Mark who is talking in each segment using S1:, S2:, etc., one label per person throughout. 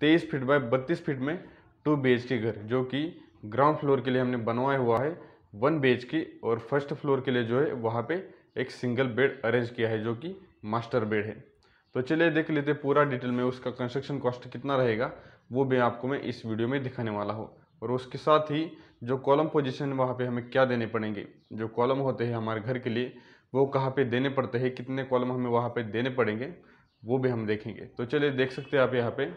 S1: तेईस feet by बत्तीस feet में टू बी के घर जो कि ग्राउंड फ्लोर के लिए हमने बनवाया हुआ है वन बी के और फर्स्ट फ्लोर के लिए जो है वहाँ पे एक सिंगल बेड अरेंज किया है जो कि मास्टर बेड है तो चलिए देख लेते पूरा डिटेल में उसका कंस्ट्रक्शन कॉस्ट कितना रहेगा वो भी आपको मैं इस वीडियो में दिखाने वाला हूँ और उसके साथ ही जो कॉलम पोजिशन वहाँ पर हमें क्या देने पड़ेंगे जो कॉलम होते हैं हमारे घर के लिए वो कहाँ पर देने पड़ते हैं कितने कॉलम हमें वहाँ पर देने पड़ेंगे वो भी हम देखेंगे तो चलिए देख सकते हैं आप यहाँ पर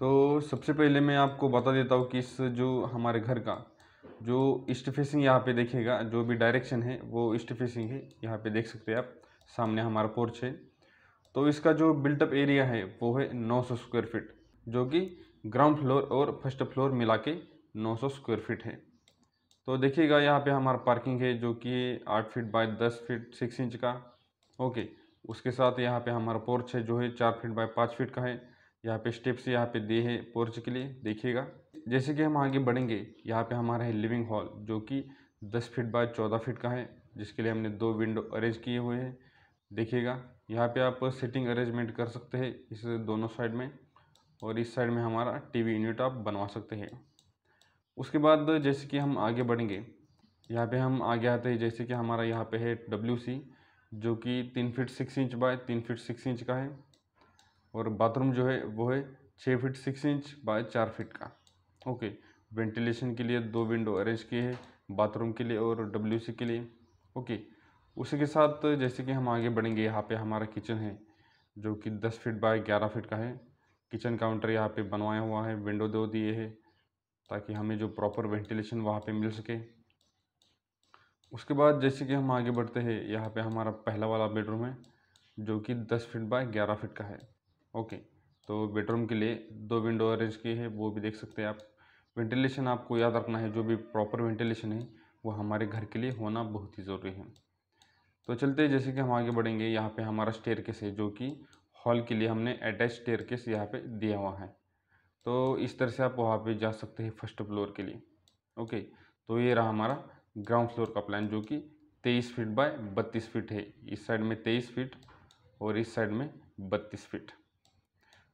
S1: तो सबसे पहले मैं आपको बता देता हूँ कि इस जो हमारे घर का जो ईस्ट फेसिंग यहाँ पे देखेगा जो भी डायरेक्शन है वो ईस्ट फेसिंग है यहाँ पे देख सकते हैं आप सामने हमारा पोर्च है तो इसका जो बिल्टअप एरिया है वो है 900 स्क्वायर फीट जो कि ग्राउंड फ्लोर और फर्स्ट फ्लोर मिला के 900 स्क्वायर फिट है तो देखिएगा यहाँ पे हमारा पार्किंग है जो कि आठ फीट बाय दस फीट सिक्स इंच का ओके उसके साथ यहाँ पे हमारा पोर्च है जो है चार फीट बाय पाँच फीट का है यहाँ पे स्टेप्स यहाँ पे दिए है पोर्च के लिए देखिएगा जैसे कि हम आगे बढ़ेंगे यहाँ पे हमारा है लिविंग हॉल जो कि 10 फीट बाय 14 फीट का है जिसके लिए हमने दो विंडो अरेंज किए हुए हैं देखिएगा यहाँ पे आप सिटिंग अरेंजमेंट कर सकते हैं इस दोनों साइड में और इस साइड में हमारा टी वी यूनिट आप बनवा सकते हैं उसके बाद जैसे कि हम आगे बढ़ेंगे यहाँ पर हम आगे आते हैं जैसे कि हमारा यहाँ पर है डब्ल्यू जो कि तीन फिट सिक्स इंच बाय तीन फिट सिक्स इंच का है और बाथरूम जो है वो है छः फिट सिक्स इंच बाय चार फिट का ओके वेंटिलेशन के लिए दो विंडो अरेंज किए हैं बाथरूम के लिए और डब्ल्यू के लिए ओके उसी के साथ जैसे कि हम आगे बढ़ेंगे यहाँ पे हमारा किचन है जो कि दस फीट बाय ग्यारह फीट का है किचन काउंटर यहाँ पे बनवाया हुआ है विंडो दो दिए है ताकि हमें जो प्रॉपर वेंटिलेशन वहाँ पे मिल सके उसके बाद जैसे कि हम आगे बढ़ते हैं यहाँ पे हमारा पहला वाला बेडरूम है जो कि दस फीट बाय ग्यारह फीट का है ओके तो बेडरूम के लिए दो विंडो अरेंज किए हैं वो भी देख सकते हैं आप वेंटिलेशन आपको याद रखना है जो भी प्रॉपर वेंटिलेशन है वो हमारे घर के लिए होना बहुत ही ज़रूरी है तो चलते जैसे कि हम आगे बढ़ेंगे यहाँ पे हमारा स्टेयर है जो कि हॉल के लिए हमने अटैच स्टेयर केस यहाँ पर दिया हुआ है तो इस तरह से आप वहाँ पर जा सकते हैं फर्स्ट फ्लोर के लिए ओके तो ये रहा हमारा ग्राउंड फ्लोर का प्लान जो कि तेईस फीट बाय बत्तीस फीट है इस साइड में तेईस फीट और इस साइड में बत्तीस फीट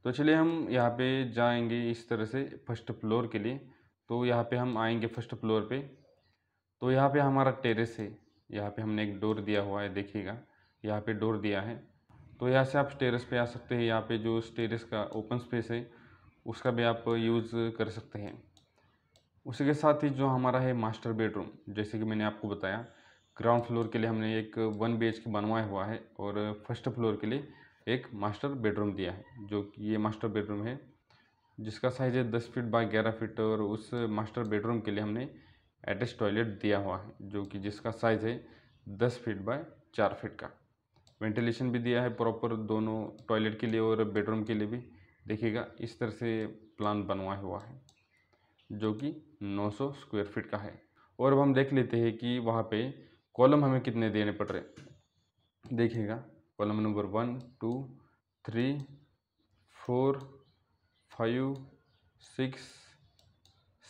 S1: तो चलिए हम यहाँ पे जाएंगे इस तरह से फर्स्ट फ्लोर के लिए तो यहाँ पे हम आएंगे फर्स्ट फ्लोर पे तो यहाँ पे हमारा टेरेस है यहाँ पे हमने एक डोर दिया हुआ है देखिएगा यहाँ पे डोर दिया है तो यहाँ से आप टेरेस पे आ सकते हैं यहाँ पे जो टेरेस का ओपन स्पेस है उसका भी आप यूज़ कर सकते हैं उसी के साथ ही जो हमारा है मास्टर बेडरूम जैसे कि मैंने आपको बताया ग्राउंड फ्लोर के लिए हमने एक वन बी एच के बनवाया हुआ है और फर्स्ट फ्लोर के लिए एक मास्टर बेडरूम दिया है जो कि ये मास्टर बेडरूम है जिसका साइज़ है दस फीट बाय ग्यारह फीट और उस मास्टर बेडरूम के लिए हमने अटैच टॉयलेट दिया हुआ है जो कि जिसका साइज़ है दस फीट बाय चार फीट का वेंटिलेशन भी दिया है प्रॉपर दोनों टॉयलेट के लिए और बेडरूम के लिए भी देखिएगा इस तरह से प्लान बनवाया हुआ है जो कि 900 स्क्वायर फीट का है और अब हम देख लेते हैं कि वहाँ पे कॉलम हमें कितने देने पड़ रहे देखिएगा column number one two three four five six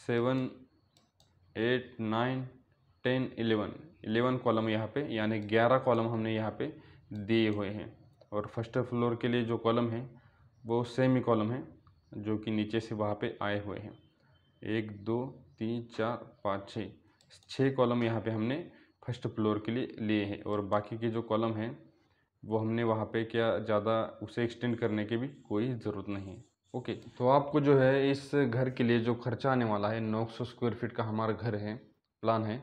S1: seven eight nine ten eleven eleven column यहाँ पे यानी ग्यारह कॉलम हमने यहाँ पे दिए हुए हैं और फर्स्ट फ्लोर के लिए जो कॉलम है वो सेमी कॉलम है जो कि नीचे से वहाँ पे आए हुए हैं एक दो तीन चार पाँच छः छः कॉलम यहाँ पे हमने फर्स्ट फ्लोर के लिए लिए हैं और बाकी के जो कॉलम हैं वो हमने वहाँ पे क्या ज़्यादा उसे एक्सटेंड करने की भी कोई ज़रूरत नहीं है ओके तो आपको जो है इस घर के लिए जो खर्चा आने वाला है नौ सौ स्क्वायर फीट का हमारा घर है प्लान है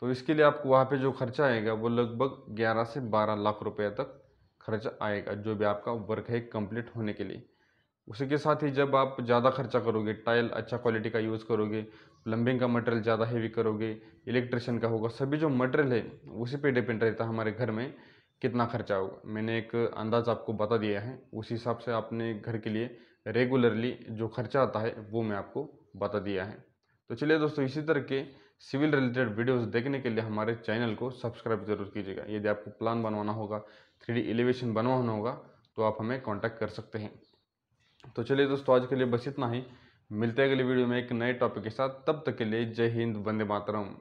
S1: तो इसके लिए आपको वहाँ पे जो खर्चा आएगा वो लगभग ग्यारह से बारह लाख रुपये तक खर्चा आएगा जो भी आपका वर्क है कम्प्लीट होने के लिए उसी के साथ ही जब आप ज़्यादा खर्चा करोगे टाइल अच्छा क्वालिटी का यूज़ करोगे प्लम्बिंग का मटेरियल ज़्यादा हैवी करोगे इलेक्ट्रिशियन का होगा सभी जो मटेरियल है उसी पे डिपेंड रहता है हमारे घर में कितना खर्चा होगा मैंने एक अंदाज़ आपको बता दिया है उस हिसाब से आपने घर के लिए रेगुलरली जो खर्चा आता है वो मैं आपको बता दिया है तो चलिए दोस्तों इसी तरह के सिविल रिलेटेड वीडियोस देखने के लिए हमारे चैनल को सब्सक्राइब जरूर कीजिएगा यदि आपको प्लान बनवाना होगा थ्री एलिवेशन बनवाना होगा तो आप हमें कॉन्टैक्ट कर सकते हैं तो चलिए दोस्तों आज के लिए बस इतना ही मिलते हैं अगले वीडियो में एक नए टॉपिक के साथ तब तक के लिए जय हिंद वंदे मातरम